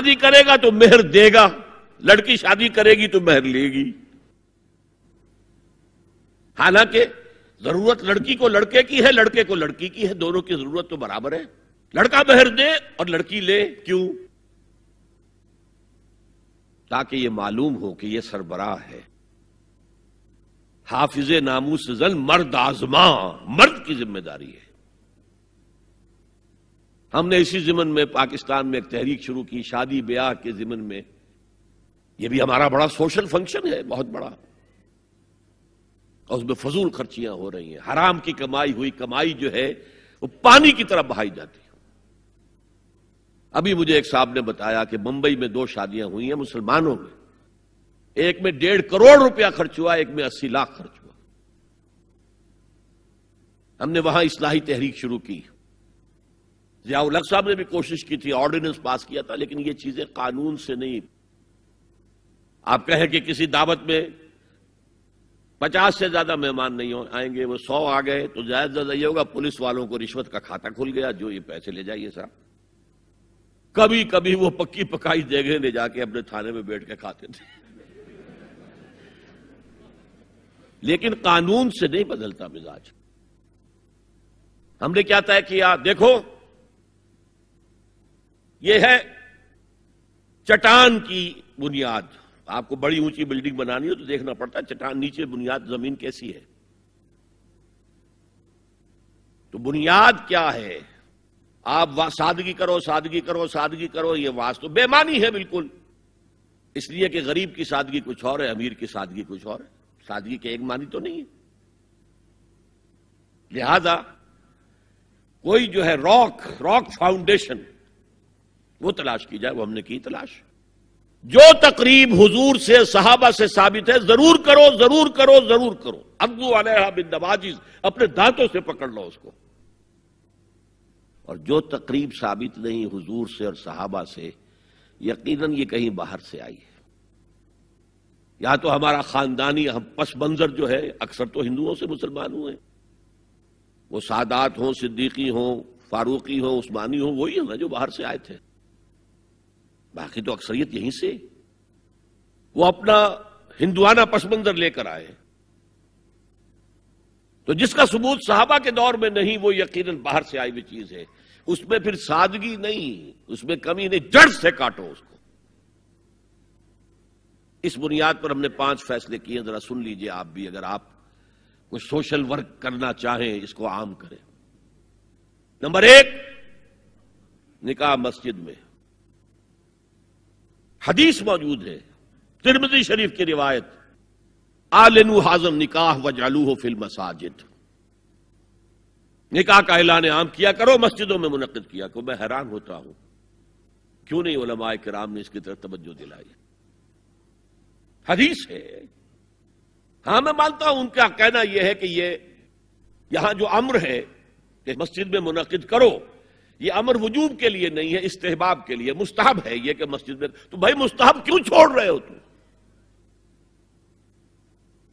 शादी करेगा तो मेहर देगा लड़की शादी करेगी तो मेहर लेगी हालांकि जरूरत लड़की को लड़के की है लड़के को लड़की की है दोनों की जरूरत तो बराबर है लड़का मेहर दे और लड़की ले क्यों ताकि यह मालूम हो कि यह सरबराह है हाफिज नामूस जल मर्द आजमा मर्द की जिम्मेदारी है हमने इसी जिमन में पाकिस्तान में एक तहरीक शुरू की शादी ब्याह के जिमन में यह भी हमारा बड़ा सोशल फंक्शन है बहुत बड़ा और उसमें फजूल खर्चियां हो रही हैं हराम की कमाई हुई कमाई जो है वो पानी की तरफ बहाई जाती है अभी मुझे एक साहब ने बताया कि मुंबई में दो शादियां हुई हैं मुसलमानों में एक में डेढ़ करोड़ रुपया खर्च हुआ एक में अस्सी लाख खर्च हुआ हमने वहां इस्लाही तहरीक शुरू की जियाउलग साहब ने भी कोशिश की थी ऑर्डिनेंस पास किया था लेकिन ये चीजें कानून से नहीं आप कहें कि किसी दावत में पचास से ज्यादा मेहमान नहीं हो आएंगे वो सौ आ गए तो ज्यादा ज्यादा ये होगा पुलिस वालों को रिश्वत का खाता खुल गया जो ये पैसे ले जाइए साहब कभी कभी वो पक्की पकाई जगह ले जाके अपने थाने में बैठ के खाते थे लेकिन कानून से नहीं बदलता मिजाज हमने क्या तय किया देखो यह है चटान की बुनियाद आपको बड़ी ऊंची बिल्डिंग बनानी हो तो देखना पड़ता है चटान नीचे बुनियाद जमीन कैसी है तो बुनियाद क्या है आप सादगी करो सादगी करो सादगी करो ये तो बेमानी है बिल्कुल इसलिए कि गरीब की सादगी कुछ और है अमीर की सादगी कुछ और है सादगी के एक मानी तो नहीं है लिहाजा कोई जो है रॉक रॉक फाउंडेशन वो तलाश की जाए वो हमने की तलाश जो तकरीब हुजूर से सहाबा से साबित है जरूर करो जरूर करो जरूर करो अब्दू अलहबिंदवाजिज अपने दांतों से पकड़ लो उसको और जो तकरीब साबित नहीं हुजूर से और सहाबा से यकीनन ये कहीं बाहर से आई है या तो हमारा खानदानी हम पस मंजर जो है अक्सर तो हिंदुओं से मुसलमान हुए वो सादात हो सिद्दीकी हों फारूकी हो उस्मानी हो वही है ना जो बाहर से आए थे बाकी तो अक्सरियत यहीं से वो अपना हिंदुआना पसमंजर लेकर आए तो जिसका सबूत साहबा के दौर में नहीं वो यकीनन बाहर से आई हुई चीज है उसमें फिर सादगी नहीं उसमें कमी नहीं जड़ से काटो उसको इस बुनियाद पर हमने पांच फैसले किए जरा सुन लीजिए आप भी अगर आप कुछ सोशल वर्क करना चाहें इसको आम करें नंबर एक निकाह मस्जिद में हदीस मौजूद है तिरमजी शरीफ की रिवायत आलनू हाजम निकाह व जालू हो फिल्म मसाजिद निकाह का ऐलान आम किया करो मस्जिदों में मुनद किया करो मैं हैरान होता हूं क्यों नहीं ओलमाए कराम ने इसकी तरफ तवज्जो दिलाई हदीस है हां मैं मानता हूं उनका कहना यह है कि ये यहां जो अम्र है कि मस्जिद में मुनद करो ये अमर वजूब के लिए नहीं है इस्तेहबाब के लिए मुस्ताहब है यह कि मस्जिद में तो भाई मुस्ताहब क्यों छोड़ रहे हो तुम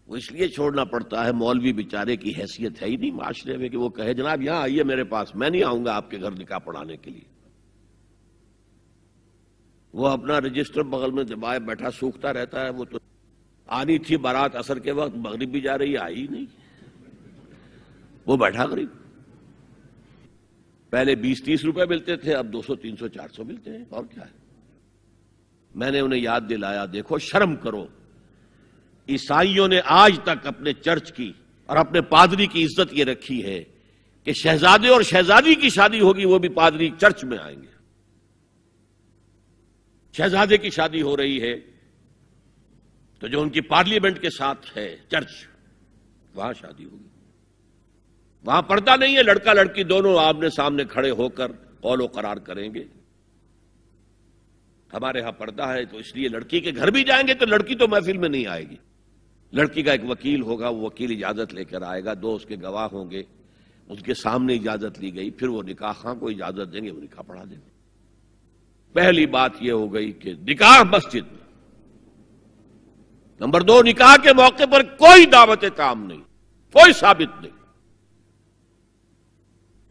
वो इसलिए छोड़ना पड़ता है मौलवी बेचारे की हैसियत है ही नहीं माशरे में कि वो कहे जनाब यहां आइए मेरे पास मैं नहीं आऊंगा आपके घर निकाह पढ़ाने के लिए वो अपना रजिस्टर बगल में दबाए बैठा सूखता रहता है वो तो आनी थी बारात असर के वक्त मगरब भी जा रही आई नहीं वो बैठा गरीब पहले बीस तीस रुपए मिलते थे अब दो सौ तीन सौ चार सौ मिलते हैं और क्या है मैंने उन्हें याद दिलाया देखो शर्म करो ईसाइयों ने आज तक अपने चर्च की और अपने पादरी की इज्जत ये रखी है कि शहजादे और शहजादी की शादी होगी वो भी पादरी चर्च में आएंगे शहजादे की शादी हो रही है तो जो उनकी पार्लियामेंट के साथ है चर्च वहां शादी होगी वहां पर्दा नहीं है लड़का लड़की दोनों आमने सामने खड़े होकर कौलो करार करेंगे हमारे यहां पर्दा है तो इसलिए लड़की के घर भी जाएंगे तो लड़की तो महफिल में नहीं आएगी लड़की का एक वकील होगा वो वकील इजाजत लेकर आएगा दो उसके गवाह होंगे उनके सामने इजाजत ली गई फिर वो निकाह खां को इजाजत देंगे वो निकाह पढ़ा देंगे पहली बात यह हो गई कि निकाह मस्जिद में नंबर दो निकाह के मौके पर कोई दावत काम नहीं कोई साबित नहीं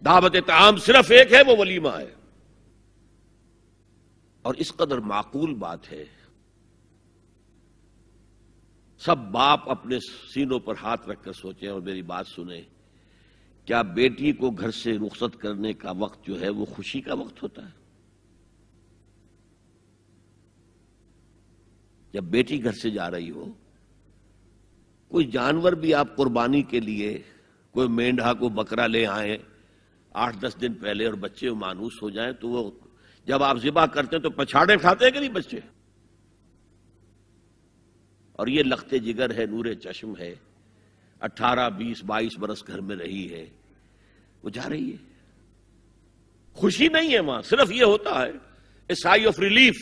दावत ताम सिर्फ एक है वो वलीमा है और इस कदर माकूल बात है सब बाप अपने सीनों पर हाथ रखकर सोचें और मेरी बात सुने क्या बेटी को घर से रुखसत करने का वक्त जो है वो खुशी का वक्त होता है जब बेटी घर से जा रही हो कोई जानवर भी आप कुर्बानी के लिए कोई मेंढा को बकरा ले आए आठ दस दिन पहले और बच्चे मानूस हो जाएं तो वो जब आप जिबा करते हैं तो पछाड़े खाते हैं कि नहीं बच्चे और ये लखते जिगर है नूरे चश्म है अट्ठारह बीस बाईस बरस घर में रही है वो जा रही है खुशी नहीं है वहां सिर्फ ये होता है ए साई ऑफ रिलीफ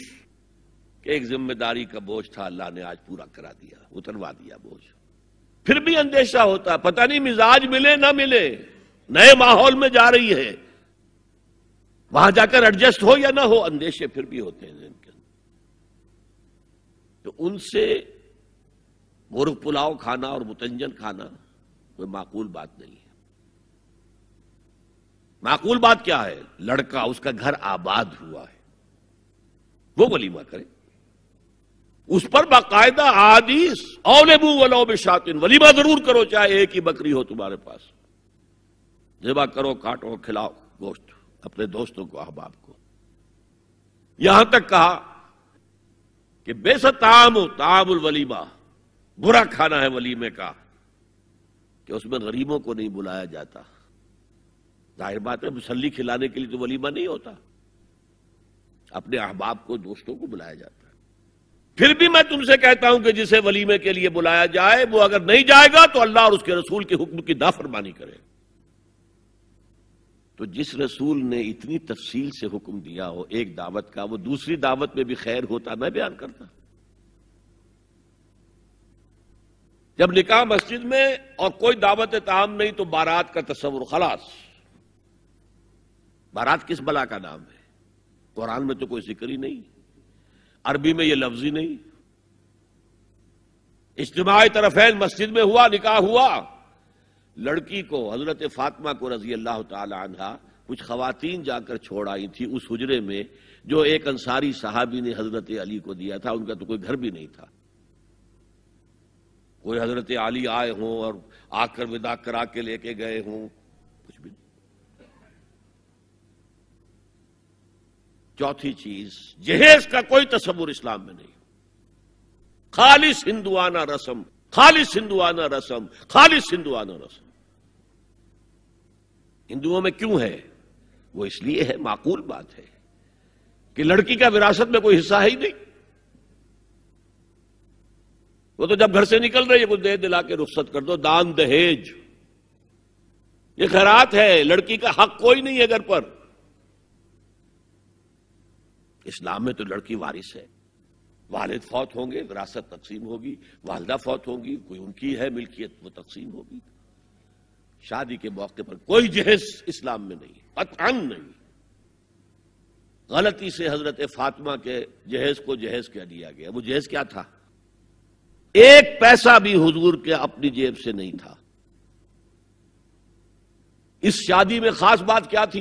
के एक जिम्मेदारी का बोझ था अल्लाह ने आज पूरा करा दिया उतरवा दिया बोझ फिर भी अंदेशा होता पता नहीं मिजाज मिले ना मिले नए माहौल में जा रही है वहां जाकर एडजस्ट हो या ना हो अंदेशे फिर भी होते हैं अंदर तो उनसे मुर्ख पुलाव खाना और मुतंजन खाना कोई माकूल बात नहीं है माकूल बात क्या है लड़का उसका घर आबाद हुआ है वो वलीमा करे उस पर बाकायदा आदिश औलेबू वलो शातिन वलीमा जरूर करो चाहे एक ही बकरी हो तुम्हारे पास ज़िबा करो काटो खिलाओ गोश्त अपने दोस्तों को अहबाब को यहां तक कहा कि बेसताम ताबुल वलीमा बुरा खाना है वलीमे का कि उसमें गरीबों को नहीं बुलाया जाता जाहिर बात है मुसल्ली खिलाने के लिए तो वलीमा नहीं होता अपने अहबाब को दोस्तों को बुलाया जाता है फिर भी मैं तुमसे कहता हूं कि जिसे वलीमे के लिए बुलाया जाए वो अगर नहीं जाएगा तो अल्लाह और उसके रसूल के हुक्म की नाफरमानी करेगा तो जिस रसूल ने इतनी तफसील से हुक्म दिया हो एक दावत का वो दूसरी दावत में भी खैर होता मैं बयान करता जब निकाह मस्जिद में और कोई दावत ताम नहीं तो बारात का तस्वर खलास बारात किस बला का नाम है कुरान में तो कोई जिक्र ही नहीं अरबी में यह लफ्ज ही नहीं इज्तमाही तरफ मस्जिद में हुआ निकाह हुआ लड़की को हजरत फातिमा को रजी अल्लाह तहा कुछ खातन जाकर छोड़ आई थी उस हजरे में जो एक अंसारी साहबी ने हजरत अली को दिया था उनका तो कोई घर भी नहीं था कोई हजरत अली आए हों और आकर विदा करा के लेके गए हों कुछ भी नहीं चौथी चीज जहेज का कोई तस्वुर इस्लाम में नहीं खालिश हिंदुआना रसम खालिश हिंदुआना रसम खालिश हिंदुआना रसम हिंदुओं में क्यों है वो इसलिए है माकूल बात है कि लड़की का विरासत में कोई हिस्सा है ही नहीं वो तो जब घर से निकल रही है कुछ दे दिला के रुख्सत कर दो दान दहेज ये खैरात है लड़की का हक कोई नहीं है घर पर इस्लाम में तो लड़की वारिस है वालिद फौत होंगे विरासत तकसीम होगी वालदा फौत होंगी कोई उनकी है मिल्कियत वो तकसीम होगी शादी के मौके पर कोई जहेज इस्लाम में नहीं पतंग नहीं गलती से हजरत फातिमा के जहेज को जहेज कह दिया गया वो जहेज क्या था एक पैसा भी हुजूर के अपनी जेब से नहीं था इस शादी में खास बात क्या थी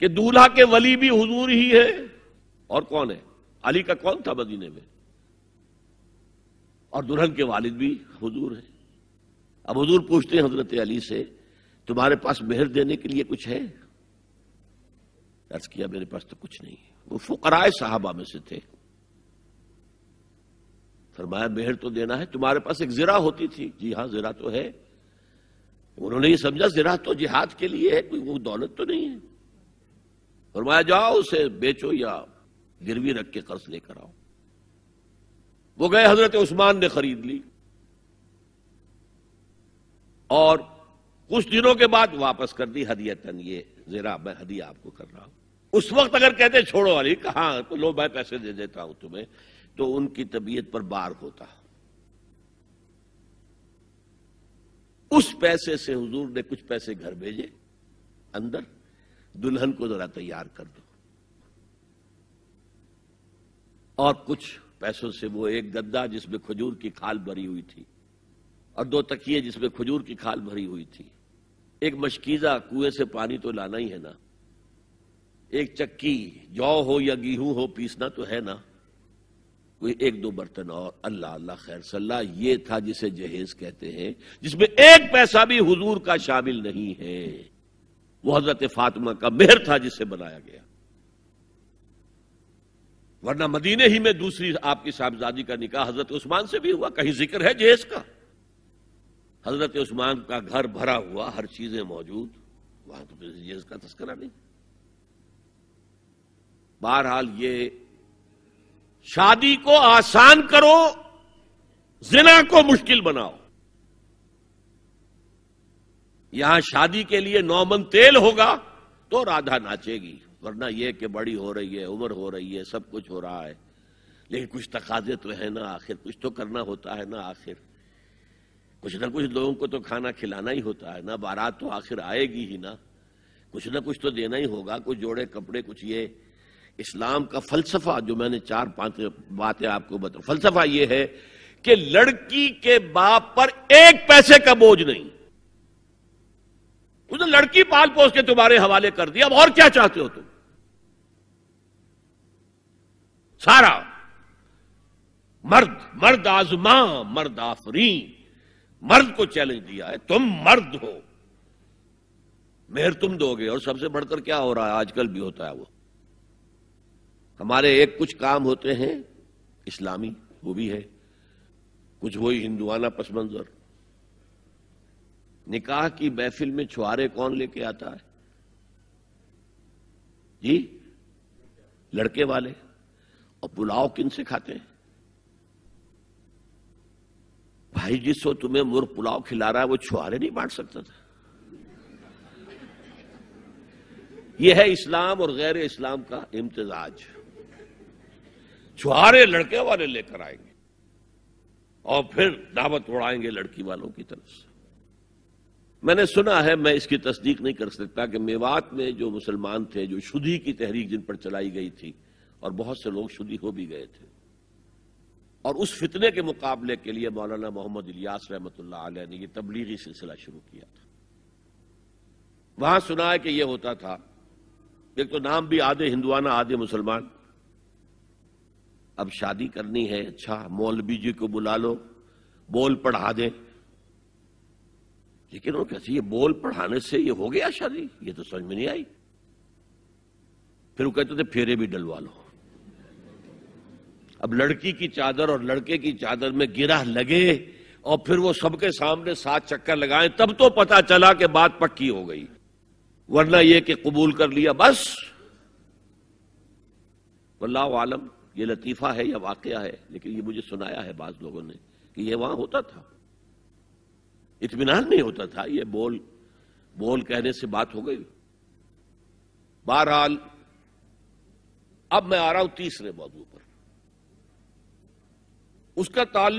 कि दूल्हा के वली भी हुजूर ही है और कौन है अली का कौन था मदीने में और दुल्हन के वालिद भी हुजूर है अब हजूर पूछते हैं हजरत अली से तुम्हारे पास मेहर देने के लिए कुछ है अर्ज किया मेरे पास तो कुछ नहीं वो फुकराए साहबा में से थे फरमाया मेहर तो देना है तुम्हारे पास एक जिरा होती थी जी हाँ जिरा तो है उन्होंने ये समझा जिरा तो जिहाद के लिए है कोई वो दौलत तो नहीं है फरमाया जाओ उसे बेचो या गिरवी रख के कर्ज लेकर आओ वो गए हजरत उस्मान ने खरीद ली और कुछ दिनों के बाद वापस कर दी हदियतन ये जरा मैं हदिया आपको कर रहा हूं उस वक्त अगर कहते छोड़ो अली कहा तो लो मैं पैसे दे देता हूं तुम्हें तो उनकी तबीयत पर बार होता उस पैसे से हुजूर ने कुछ पैसे घर भेजे अंदर दुल्हन को जरा तैयार कर दो और कुछ पैसों से वो एक गद्दा जिसमें खजूर की खाल भरी हुई थी और दो तकिए जिसमें खजूर की खाल भरी हुई थी एक मशकीजा कुएं से पानी तो लाना ही है ना एक चक्की जौ हो या गेहूं हो पीसना तो है ना कोई एक दो बर्तन और अल्लाह अल्लाह खैर सल्लाह ये था जिसे जहेज कहते हैं जिसमें एक पैसा भी हुजूर का शामिल नहीं है वो हजरत फातिमा का मेहर था जिसे बनाया गया वरना मदीने ही में दूसरी आपकी साहबजादी का निकाह हजरत उस्मान से भी हुआ कहीं जिक्र है जहेज का हजरत उस्मान का घर भरा हुआ हर चीजें मौजूद वहां तो प्रेसिडेंस का तस्करा नहीं बहरहाल ये शादी को आसान करो जिना को मुश्किल बनाओ यहां शादी के लिए नौमन तेल होगा तो राधा नाचेगी वरना यह कि बड़ी हो रही है उम्र हो रही है सब कुछ हो रहा है लेकिन कुछ तकाजे तो है ना आखिर कुछ तो करना होता है ना आखिर कुछ ना कुछ लोगों को तो खाना खिलाना ही होता है ना बारात तो आखिर आएगी ही ना कुछ ना कुछ तो देना ही होगा कुछ जोड़े कपड़े कुछ ये इस्लाम का फलसफा जो मैंने चार पांच बातें आपको बता फलसफा ये है कि लड़की के बाप पर एक पैसे का बोझ नहीं उसने लड़की पाल पोस के तुम्हारे हवाले कर दिया अब और क्या चाहते हो तुम सारा मर्द मर्द आजमा मर्द आफरीन मर्द को चैलेंज दिया है तुम मर्द हो मेहर तुम दोगे और सबसे बढ़कर क्या हो रहा है आजकल भी होता है वो हमारे एक कुछ काम होते हैं इस्लामी वो भी है कुछ वही हिंदुआना पस मंजर निकाह की महफिल में छुआरे कौन लेके आता है जी लड़के वाले और पुलाव किन से खाते हैं भाई जिसको तुम्हें मुर पुलाव खिला रहा है वो छुहारे नहीं बांट सकता था यह है इस्लाम और गैर इस्लाम का इम्तजाज छुहारे लड़के वाले लेकर आएंगे और फिर दावत उड़ाएंगे लड़की वालों की तरफ से मैंने सुना है मैं इसकी तस्दीक नहीं कर सकता कि मेवात में जो मुसलमान थे जो शुद्धि की तहरीक जिन पर चलाई गई थी और बहुत से लोग शुद्धि हो भी गए थे और उस फितने के मुकाबले के लिए मौलाना मोहम्मद इलियास रहमत ने यह तबलीगी सिलसिला शुरू किया था वहां सुना है कि यह होता था एक तो नाम भी आधे हिंदुआना आधे मुसलमान अब शादी करनी है अच्छा मौलवी जी को बुला लो बोल पढ़ा दें लेकिन वो कहते ये बोल पढ़ाने से ये हो गया शादी ये तो समझ में नहीं आई फिर वो कहते थे फेरे भी डलवा लो अब लड़की की चादर और लड़के की चादर में गिरा लगे और फिर वो सबके सामने सात चक्कर लगाए तब तो पता चला कि बात पक्की हो गई वरना यह कि कबूल कर लिया बस वल्ला आलम ये लतीफ़ा है या वाकया है लेकिन ये मुझे सुनाया है बाज लोगों ने कि ये वहां होता था इतमान नहीं होता था ये बोल बोल कहने से बात हो गई बहरहाल अब मैं आ रहा हूं तीसरे मौजू पर उसका ताल्लुक